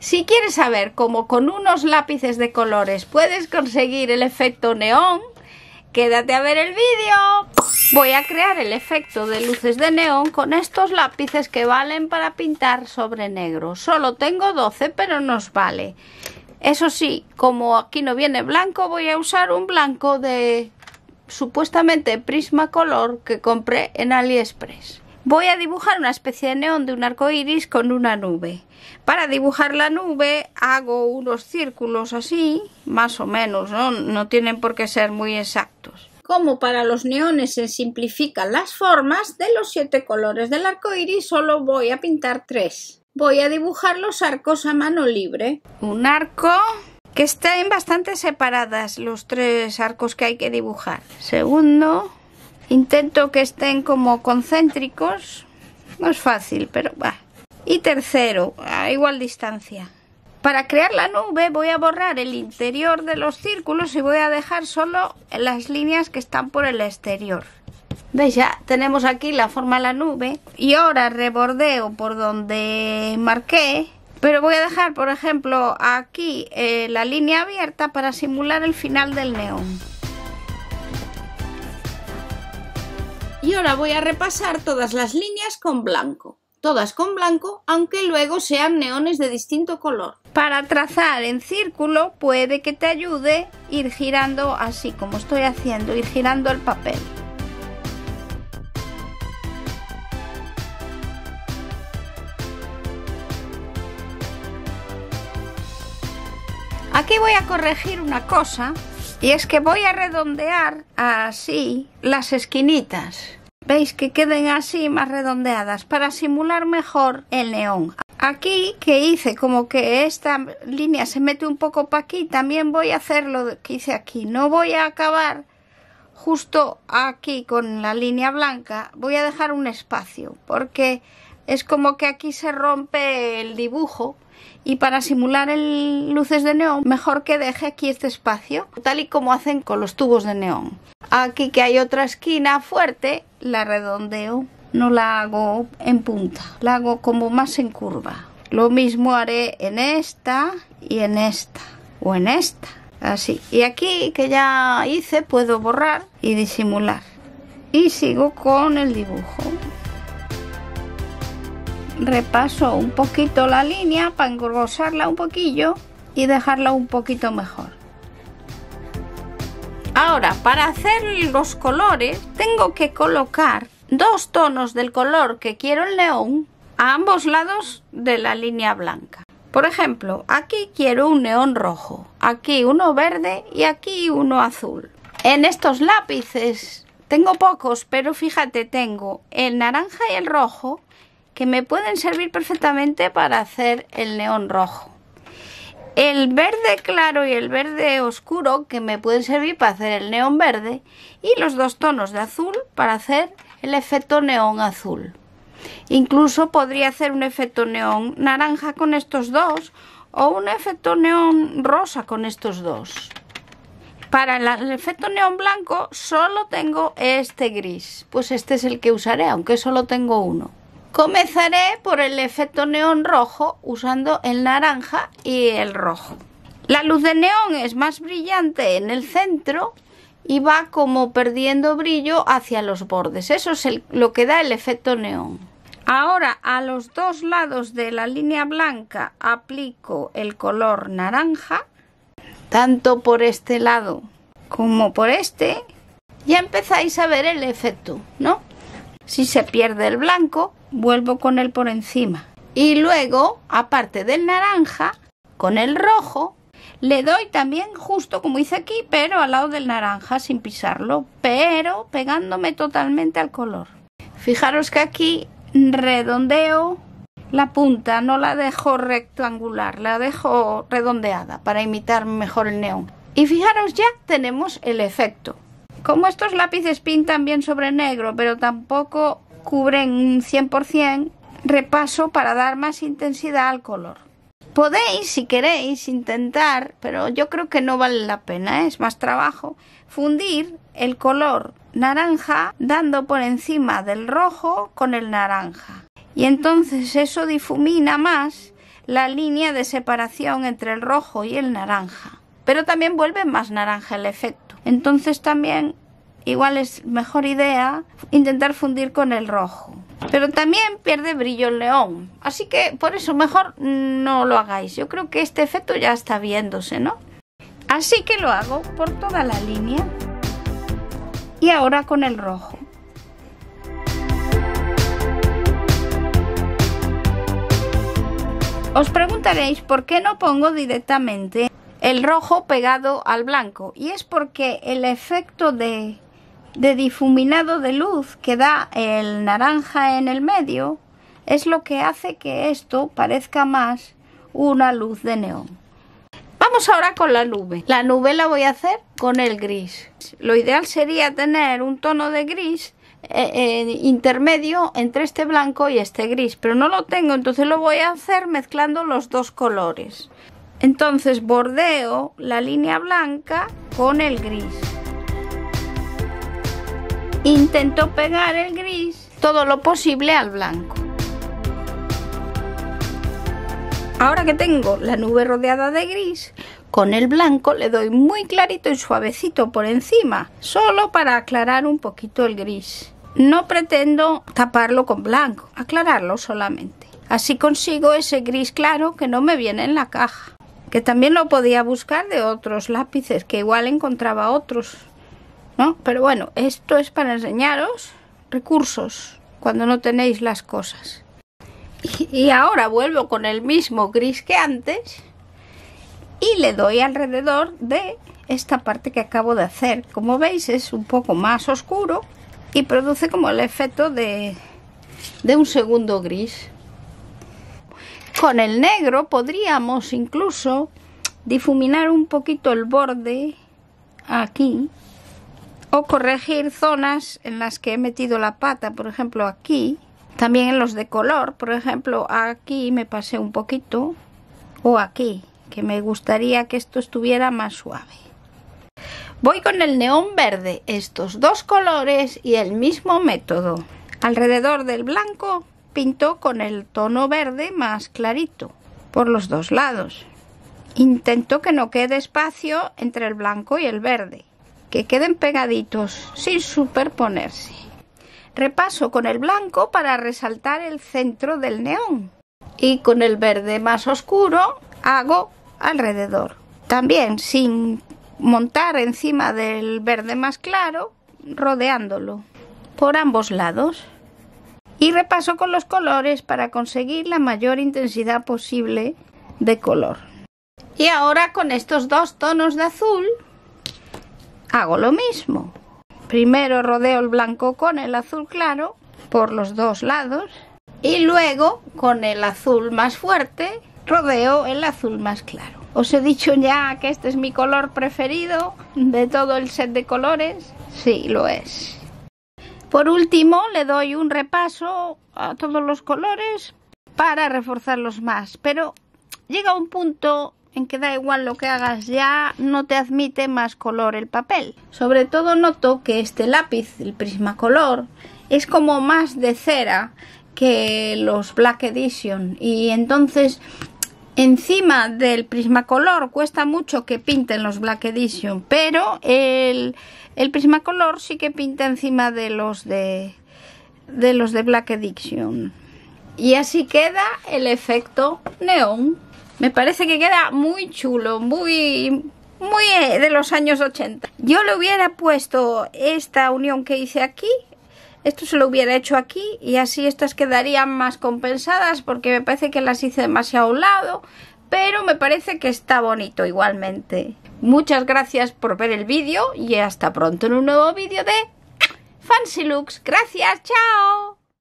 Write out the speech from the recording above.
Si quieres saber cómo con unos lápices de colores puedes conseguir el efecto neón, quédate a ver el vídeo. Voy a crear el efecto de luces de neón con estos lápices que valen para pintar sobre negro. Solo tengo 12, pero nos vale. Eso sí, como aquí no viene blanco, voy a usar un blanco de supuestamente Prismacolor que compré en AliExpress. Voy a dibujar una especie de neón de un arco iris con una nube. Para dibujar la nube hago unos círculos así, más o menos, ¿no? tienen por qué ser muy exactos. Como para los neones se simplifican las formas, de los siete colores del arco iris solo voy a pintar tres. Voy a dibujar los arcos a mano libre. Un arco, que estén bastante separadas los tres arcos que hay que dibujar. Segundo, Intento que estén como concéntricos. No es fácil, pero va. Y tercero, a igual distancia. Para crear la nube voy a borrar el interior de los círculos y voy a dejar solo las líneas que están por el exterior. ¿Veis? Ya tenemos aquí la forma de la nube y ahora rebordeo por donde marqué, pero voy a dejar, por ejemplo, aquí eh, la línea abierta para simular el final del neón. Y ahora voy a repasar todas las líneas con blanco. Todas con blanco, aunque luego sean neones de distinto color. Para trazar en círculo puede que te ayude ir girando así como estoy haciendo, ir girando el papel. Aquí voy a corregir una cosa y es que voy a redondear así las esquinitas. ¿Veis que queden así más redondeadas para simular mejor el neón? Aquí que hice como que esta línea se mete un poco para aquí, también voy a hacer lo que hice aquí. No voy a acabar justo aquí con la línea blanca, voy a dejar un espacio porque es como que aquí se rompe el dibujo y para simular el luces de neón mejor que deje aquí este espacio tal y como hacen con los tubos de neón aquí que hay otra esquina fuerte la redondeo no la hago en punta la hago como más en curva lo mismo haré en esta y en esta o en esta así y aquí que ya hice puedo borrar y disimular y sigo con el dibujo repaso un poquito la línea para engrosarla un poquillo y dejarla un poquito mejor. Ahora, para hacer los colores, tengo que colocar dos tonos del color que quiero el neón a ambos lados de la línea blanca. Por ejemplo, aquí quiero un neón rojo, aquí uno verde y aquí uno azul. En estos lápices tengo pocos, pero fíjate, tengo el naranja y el rojo que me pueden servir perfectamente para hacer el neón rojo. El verde claro y el verde oscuro que me pueden servir para hacer el neón verde y los dos tonos de azul para hacer el efecto neón azul. Incluso podría hacer un efecto neón naranja con estos dos o un efecto neón rosa con estos dos. Para el efecto neón blanco solo tengo este gris, pues este es el que usaré, aunque solo tengo uno. Comenzaré por el efecto neón rojo usando el naranja y el rojo. La luz de neón es más brillante en el centro y va como perdiendo brillo hacia los bordes. Eso es lo que da el efecto neón. Ahora a los dos lados de la línea blanca aplico el color naranja, tanto por este lado como por este. Ya empezáis a ver el efecto, ¿no? Si se pierde el blanco, vuelvo con él por encima. Y luego, aparte del naranja, con el rojo, le doy también justo como hice aquí, pero al lado del naranja, sin pisarlo, pero pegándome totalmente al color. Fijaros que aquí redondeo la punta, no la dejo rectangular, la dejo redondeada para imitar mejor el neón. Y fijaros ya tenemos el efecto. Como estos lápices pintan bien sobre negro, pero tampoco cubren un 100%, repaso para dar más intensidad al color. Podéis, si queréis, intentar, pero yo creo que no vale la pena, ¿eh? es más trabajo, fundir el color naranja dando por encima del rojo con el naranja. Y entonces eso difumina más la línea de separación entre el rojo y el naranja. Pero también vuelve más naranja el efecto. Entonces también igual es mejor idea intentar fundir con el rojo. Pero también pierde brillo el león. Así que por eso mejor no lo hagáis. Yo creo que este efecto ya está viéndose, ¿no? Así que lo hago por toda la línea. Y ahora con el rojo. Os preguntaréis por qué no pongo directamente el rojo pegado al blanco. Y es porque el efecto de de difuminado de luz que da el naranja en el medio es lo que hace que esto parezca más una luz de neón. Vamos ahora con la nube. La nube la voy a hacer con el gris. Lo ideal sería tener un tono de gris eh, eh, intermedio entre este blanco y este gris, pero no lo tengo, entonces lo voy a hacer mezclando los dos colores. Entonces bordeo la línea blanca con el gris. Intento pegar el gris todo lo posible al blanco. Ahora que tengo la nube rodeada de gris, con el blanco le doy muy clarito y suavecito por encima, solo para aclarar un poquito el gris. No pretendo taparlo con blanco, aclararlo solamente. Así consigo ese gris claro que no me viene en la caja, que también lo podía buscar de otros lápices, que igual encontraba otros. Pero bueno, esto es para enseñaros recursos cuando no tenéis las cosas. Y, ahora vuelvo con el mismo gris que antes y le doy alrededor de esta parte que acabo de hacer. Como veis es un poco más oscuro y produce como el efecto de un segundo gris. Con el negro podríamos incluso difuminar un poquito el borde aquí o corregir zonas en las que he metido la pata, por ejemplo aquí, también en los de color, por ejemplo aquí me pasé un poquito o aquí, que me gustaría que esto estuviera más suave. Voy con el neón verde, estos dos colores y el mismo método. Alrededor del blanco pinto con el tono verde más clarito, por los dos lados. Intento que no quede espacio entre el blanco y el verde que queden pegaditos sin superponerse. Repaso con el blanco para resaltar el centro del neón y con el verde más oscuro hago alrededor. También sin montar encima del verde más claro, rodeándolo por ambos lados. Y repaso con los colores para conseguir la mayor intensidad posible de color. Y ahora con estos dos tonos de azul hago lo mismo. Primero rodeo el blanco con el azul claro por los dos lados y luego con el azul más fuerte rodeo el azul más claro. Os he dicho ya que este es mi color preferido de todo el set de colores. Sí, lo es. Por último, le doy un repaso a todos los colores para reforzarlos más, pero llega un punto en que da igual lo que hagas ya, no te admite más color el papel. Sobre todo noto que este lápiz, el Prismacolor, es como más de cera que los Black Edition y entonces encima del Prismacolor cuesta mucho que pinten los Black Edition, pero el, Prismacolor sí que pinta encima de los de, de los de Black Edition. Y así queda el efecto neón. Me parece que queda muy chulo, muy muy eh, de los años 80. Yo le hubiera puesto esta unión que hice aquí, esto se lo hubiera hecho aquí y así estas quedarían más compensadas porque me parece que las hice demasiado a un lado, pero me parece que está bonito igualmente. Muchas gracias por ver el vídeo y hasta pronto en un nuevo vídeo de Fancy Looks. Gracias, chao.